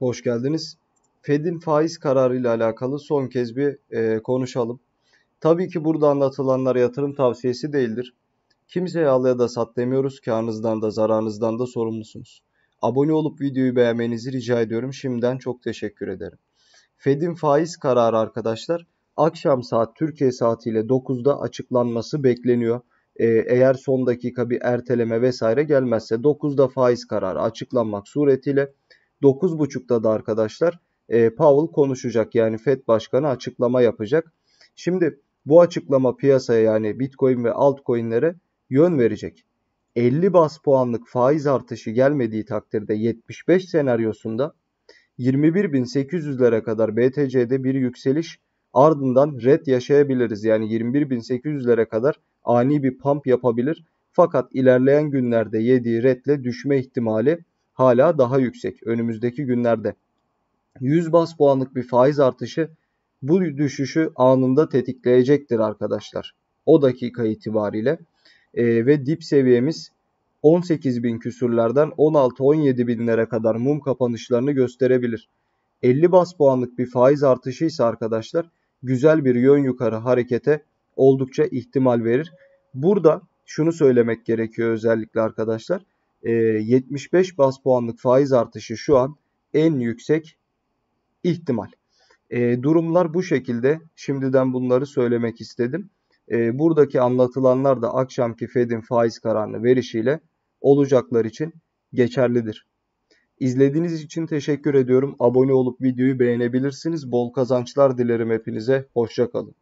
Hoş geldiniz. Fed'in faiz kararı ile alakalı son kez bir e, konuşalım. Tabii ki burada anlatılanlar yatırım tavsiyesi değildir. Kimseye al ya da sat demiyoruz. Kârınızdan da zararınızdan da sorumlusunuz. Abone olup videoyu beğenmenizi rica ediyorum. Şimdiden çok teşekkür ederim. Fed'in faiz kararı arkadaşlar akşam saat Türkiye saatiyle 9'da açıklanması bekleniyor. Ee, eğer son dakika bir erteleme vesaire gelmezse 9'da faiz kararı açıklanmak suretiyle 9.30'da da arkadaşlar e, Powell konuşacak. Yani Fed Başkanı açıklama yapacak. Şimdi bu açıklama piyasaya yani Bitcoin ve altcoin'lere yön verecek. 50 bas puanlık faiz artışı gelmediği takdirde 75 senaryosunda 21.800'lere kadar BTC'de bir yükseliş ardından red yaşayabiliriz. Yani 21.800'lere kadar ani bir pump yapabilir. Fakat ilerleyen günlerde yediği redle düşme ihtimali hala daha yüksek önümüzdeki günlerde. 100 bas puanlık bir faiz artışı bu düşüşü anında tetikleyecektir arkadaşlar. O dakika itibariyle e, ve dip seviyemiz 18 bin küsürlerden 16-17 binlere kadar mum kapanışlarını gösterebilir. 50 bas puanlık bir faiz artışı ise arkadaşlar güzel bir yön yukarı harekete oldukça ihtimal verir. Burada şunu söylemek gerekiyor özellikle arkadaşlar. 75 ee, bas puanlık faiz artışı şu an en yüksek ihtimal. Ee, durumlar bu şekilde. Şimdiden bunları söylemek istedim. Ee, buradaki anlatılanlar da akşamki Fed'in faiz kararını verişiyle olacaklar için geçerlidir. İzlediğiniz için teşekkür ediyorum. Abone olup videoyu beğenebilirsiniz. Bol kazançlar dilerim hepinize. Hoşçakalın.